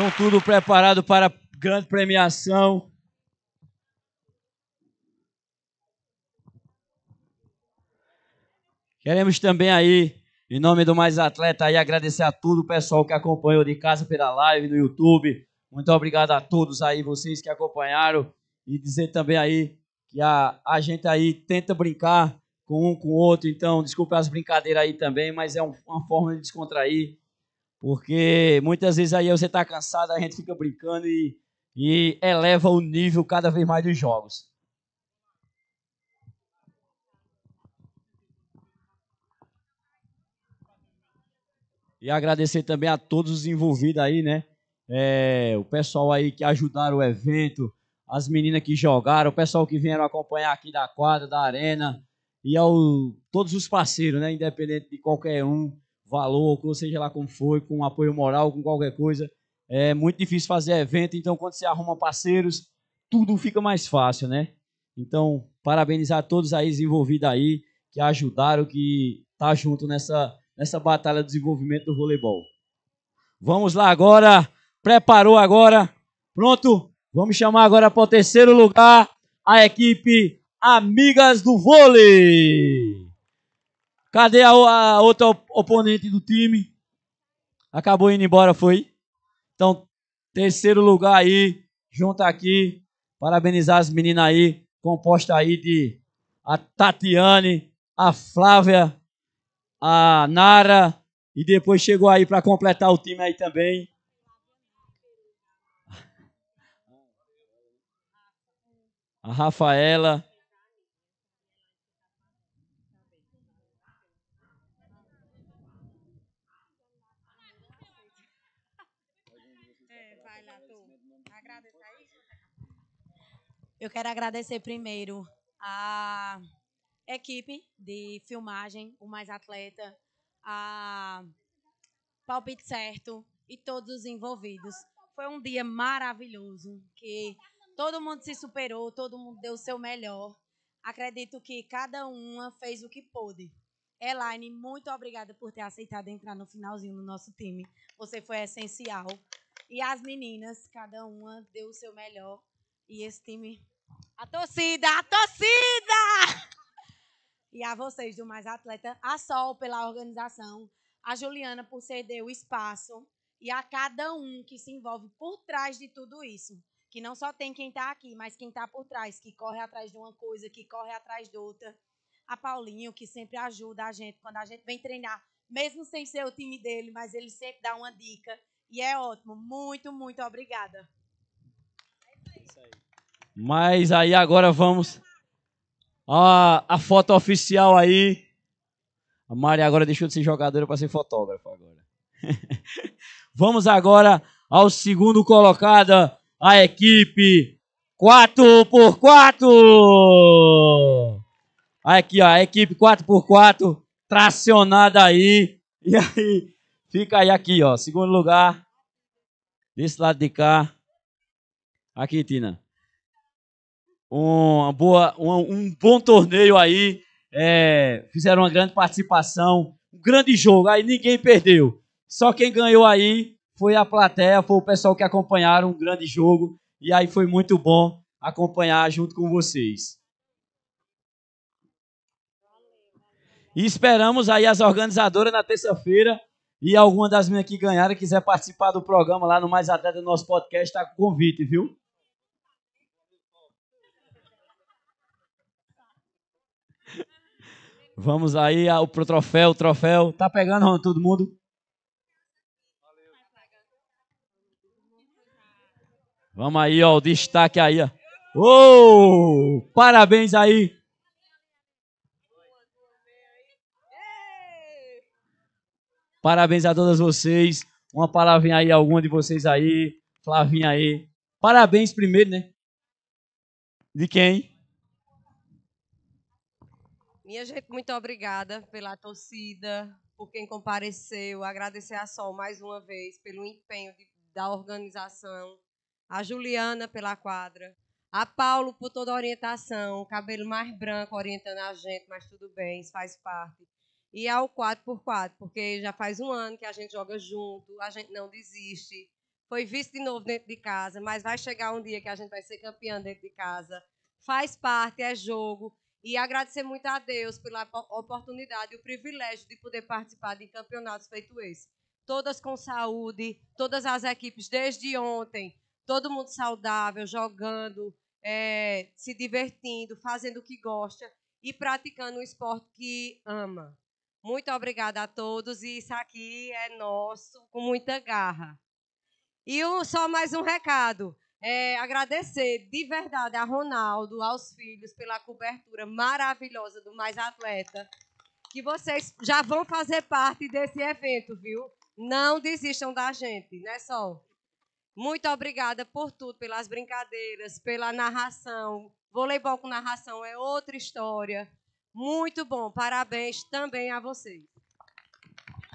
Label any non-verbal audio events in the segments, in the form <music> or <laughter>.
Estão tudo preparado para a grande premiação. Queremos também aí, em nome do Mais Atleta, aí, agradecer a todo o pessoal que acompanhou de casa pela live no YouTube. Muito obrigado a todos aí, vocês que acompanharam. E dizer também aí que a, a gente aí tenta brincar com um com o outro. Então, desculpe as brincadeiras aí também, mas é um, uma forma de descontrair porque muitas vezes aí você está cansado, a gente fica brincando e, e eleva o nível cada vez mais dos jogos. E agradecer também a todos os envolvidos aí, né? É, o pessoal aí que ajudaram o evento, as meninas que jogaram, o pessoal que vieram acompanhar aqui da quadra, da arena, e ao, todos os parceiros, né? Independente de qualquer um valor, ou seja lá como foi, com apoio moral, com qualquer coisa. É muito difícil fazer evento, então quando você arruma parceiros, tudo fica mais fácil, né? Então, parabenizar todos aí envolvidos aí que ajudaram, que tá junto nessa nessa batalha do desenvolvimento do voleibol. Vamos lá agora, preparou agora, pronto? Vamos chamar agora para o terceiro lugar a equipe Amigas do Vôlei. Cadê a, a outra oponente do time? Acabou indo embora, foi. Então, terceiro lugar aí, junto aqui. Parabenizar as meninas aí, composta aí de a Tatiane, a Flávia, a Nara e depois chegou aí para completar o time aí também. A Rafaela Eu quero agradecer primeiro a equipe de filmagem, o Mais Atleta, a Palpite Certo e todos os envolvidos. Foi um dia maravilhoso, que todo mundo se superou, todo mundo deu o seu melhor. Acredito que cada uma fez o que pôde. Elaine, muito obrigada por ter aceitado entrar no finalzinho do nosso time. Você foi essencial. E as meninas, cada uma deu o seu melhor. E esse time. A torcida! A torcida! <laughs> E a vocês do Mais Atleta, a Sol pela organização, a Juliana por ceder o espaço e a cada um que se envolve por trás de tudo isso. Que não só tem quem está aqui, mas quem está por trás, que corre atrás de uma coisa, que corre atrás de outra. A Paulinho, que sempre ajuda a gente quando a gente vem treinar, mesmo sem ser o time dele, mas ele sempre dá uma dica e é ótimo. Muito, muito obrigada. Mas aí agora vamos a, a foto oficial aí. A Mari agora deixou de ser jogadora para ser fotógrafa agora. <laughs> vamos agora ao segundo colocado, a equipe 4x4. Aqui, ó, a equipe 4x4 tracionada aí. E aí, Fica aí aqui, ó. Segundo lugar. Desse lado de cá. Aqui, Tina. Uma boa, um, um bom torneio aí. É, fizeram uma grande participação. Um grande jogo. Aí ninguém perdeu. Só quem ganhou aí foi a plateia, foi o pessoal que acompanharam um grande jogo. E aí foi muito bom acompanhar junto com vocês. E esperamos aí as organizadoras na terça-feira e alguma das minhas que ganharam quiser participar do programa lá no Mais Atleta do nosso podcast, está com convite, viu? Vamos aí ao, pro troféu, o troféu. Tá pegando, Ron, todo mundo? Vamos aí, ó, o destaque aí, ó. Oh, parabéns aí Parabéns a todas vocês. Uma palavrinha aí, alguma de vocês aí. Flavinha aí. Parabéns primeiro, né? De quem? Minha gente, muito obrigada pela torcida, por quem compareceu. Agradecer a Sol mais uma vez pelo empenho de, da organização. A Juliana pela quadra. A Paulo por toda a orientação, cabelo mais branco orientando a gente, mas tudo bem, isso faz parte e ao é 4x4, porque já faz um ano que a gente joga junto, a gente não desiste. Foi visto de novo dentro de casa, mas vai chegar um dia que a gente vai ser campeã dentro de casa. Faz parte, é jogo. E agradecer muito a Deus pela oportunidade e o privilégio de poder participar de campeonatos feito esse. Todas com saúde, todas as equipes desde ontem, todo mundo saudável, jogando, é, se divertindo, fazendo o que gosta e praticando um esporte que ama. Muito obrigada a todos. E isso aqui é nosso, com muita garra. E um, só mais um recado. É, agradecer de verdade a Ronaldo, aos filhos, pela cobertura maravilhosa do Mais Atleta. Que vocês já vão fazer parte desse evento, viu? Não desistam da gente, né, Sol? Muito obrigada por tudo, pelas brincadeiras, pela narração. Voleibol com narração é outra história. Muito bom, parabéns também a vocês.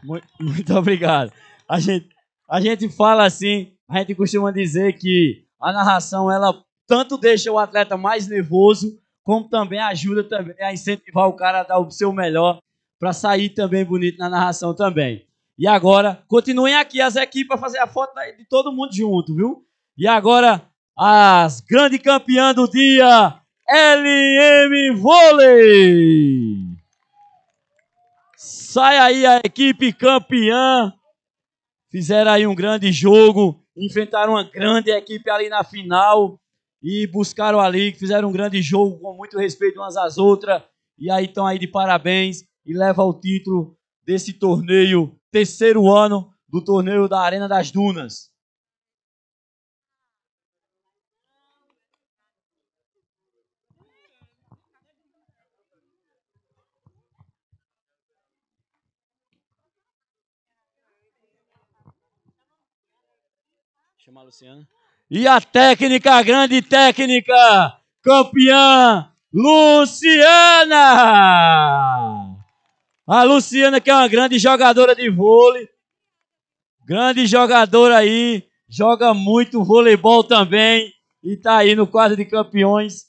Muito, muito <laughs> obrigado. A gente, a gente fala assim, a gente costuma dizer que a narração ela tanto deixa o atleta mais nervoso, como também ajuda também a incentivar o cara a dar o seu melhor para sair também bonito na narração também. E agora, continuem aqui as equipes para fazer a foto de todo mundo junto, viu? E agora, as grandes campeãs do dia, LM Vôlei. Sai aí a equipe campeã. Fizeram aí um grande jogo, enfrentaram uma grande equipe ali na final e buscaram ali, fizeram um grande jogo com muito respeito umas às outras. E aí estão aí de parabéns e leva o título desse torneio, terceiro ano do torneio da Arena das Dunas. Chamar a Luciana. E a técnica, a grande técnica, campeã Luciana! A Luciana, que é uma grande jogadora de vôlei, grande jogadora aí, joga muito voleibol também e tá aí no quadro de campeões.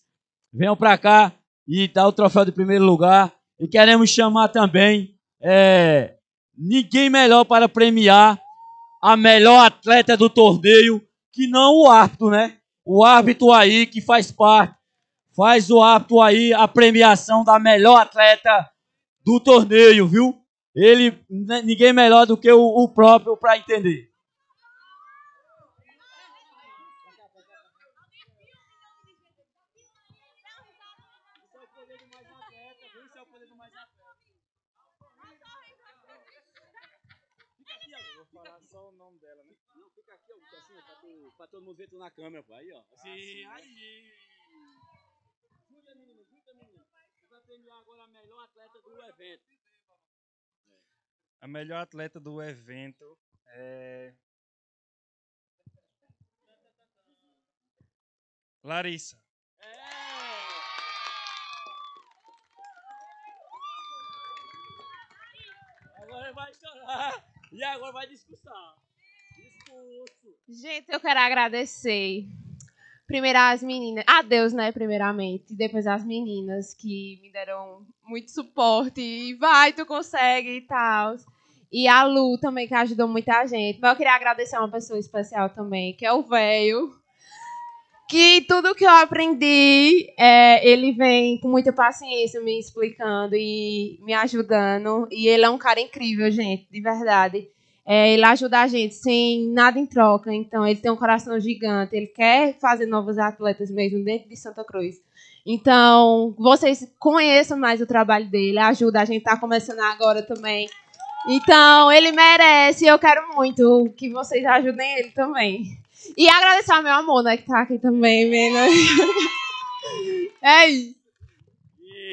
Venham para cá e dá o troféu de primeiro lugar. E queremos chamar também é, ninguém melhor para premiar a melhor atleta do torneio, que não o árbitro, né? O árbitro aí que faz parte, faz o árbitro aí a premiação da melhor atleta do torneio, viu? Ele, né, ninguém melhor do que o, o próprio para entender. falar só o nome dela, né? Não, fica aqui, ó, assim, pra, tu, pra todo mundo ver tu na câmera, pô. Aí, ó. Ah, assim, Sim, aí. Júlia, menina, Júlia, menina. Você vai premiar agora a melhor atleta do evento. A melhor atleta do evento é. Larissa. É. Agora vai chorar. E agora vai discussar. Discurso. Gente, eu quero agradecer. Primeiro as meninas, a Deus, né, primeiramente, depois as meninas que me deram muito suporte, e vai, tu consegue e tal. E a Lu também, que ajudou muita gente. Mas eu queria agradecer uma pessoa especial também, que é o Velho que tudo que eu aprendi, é, ele vem com muita paciência me explicando e me ajudando. E ele é um cara incrível, gente, de verdade. É, ele ajuda a gente sem nada em troca. Então, ele tem um coração gigante. Ele quer fazer novos atletas mesmo dentro de Santa Cruz. Então, vocês conheçam mais o trabalho dele, ajuda. A gente está começando agora também. Então, ele merece. Eu quero muito que vocês ajudem ele também. E agradecer ao meu amor, né, que tá aqui também, menino. <laughs> É isso.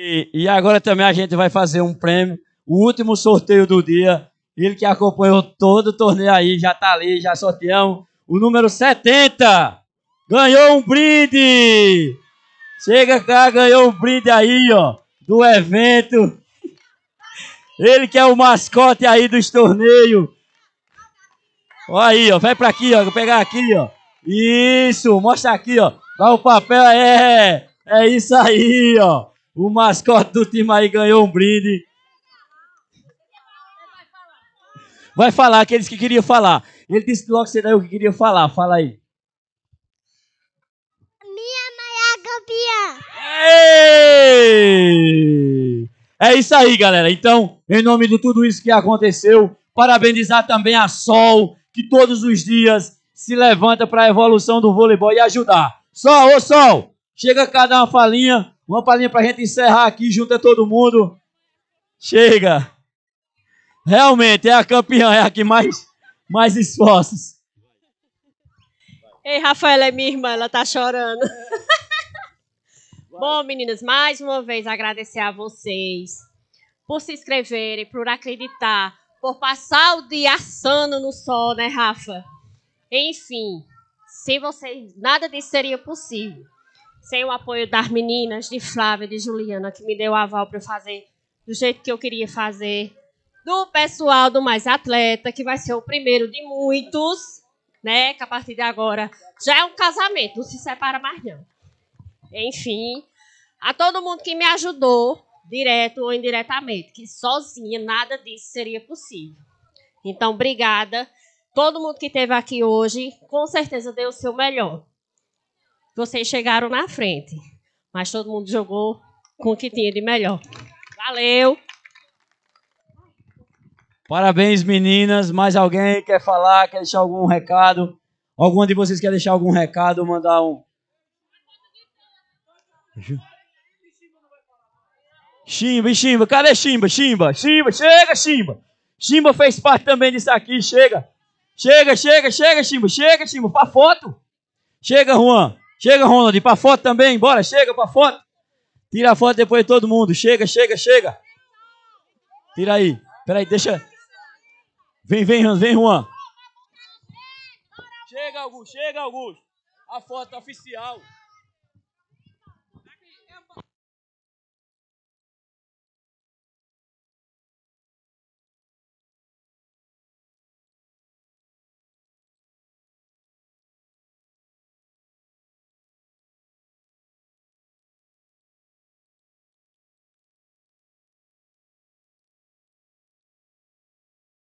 E, e agora também a gente vai fazer um prêmio, o último sorteio do dia. Ele que acompanhou todo o torneio aí, já tá ali, já sorteamos. O número 70 ganhou um brinde. Chega cá, ganhou um brinde aí, ó, do evento. Ele que é o mascote aí dos torneios. Ó aí, ó. Vai pra aqui, ó. Vou pegar aqui, ó. Isso, mostra aqui, ó. Dá o papel, é. É isso aí, ó. O mascote do time aí ganhou um brinde. Vai falar aqueles que queriam falar. Ele disse logo que você daí o que queria falar. Fala aí. Minha maior é campeã. É isso aí, galera. Então, em nome de tudo isso que aconteceu, parabenizar também a Sol, que todos os dias se levanta para a evolução do voleibol e ajudar. Sol, ô Sol, chega cá dar uma falinha, uma palhinha para a gente encerrar aqui junto a todo mundo. Chega. Realmente, é a campeã, é a que mais, mais esforços. Ei, Rafaela é minha irmã, ela tá chorando. <laughs> Bom, meninas, mais uma vez agradecer a vocês por se inscreverem, por acreditar, por passar o dia assando no sol, né, Rafa? Enfim, sem vocês, nada disso seria possível. Sem o apoio das meninas, de Flávia, de Juliana, que me deu aval para fazer do jeito que eu queria fazer. Do pessoal do Mais Atleta, que vai ser o primeiro de muitos, né? Que a partir de agora já é um casamento, não se separa mais não. Enfim, a todo mundo que me ajudou, direto ou indiretamente, que sozinha nada disso seria possível. Então, obrigada. Todo mundo que esteve aqui hoje, com certeza deu o seu melhor. Vocês chegaram na frente, mas todo mundo jogou com o que tinha de melhor. Valeu! Parabéns, meninas. Mais alguém quer falar, quer deixar algum recado? Alguma de vocês quer deixar algum recado, mandar um. Chimba, Chimba, cadê Chimba? Chimba, Chimba, chega, Chimba. Chimba fez parte também disso aqui, chega. Chega, chega, chega, Chimba, chega, Chimba, pra foto. Chega, Juan. Chega, Ronald, pra foto também, bora, chega pra foto. Tira a foto depois de todo mundo, chega, chega, chega. Tira aí, peraí, deixa. Vem, vem, vem, Juan. Chega, Augusto, chega, Augusto. A foto oficial.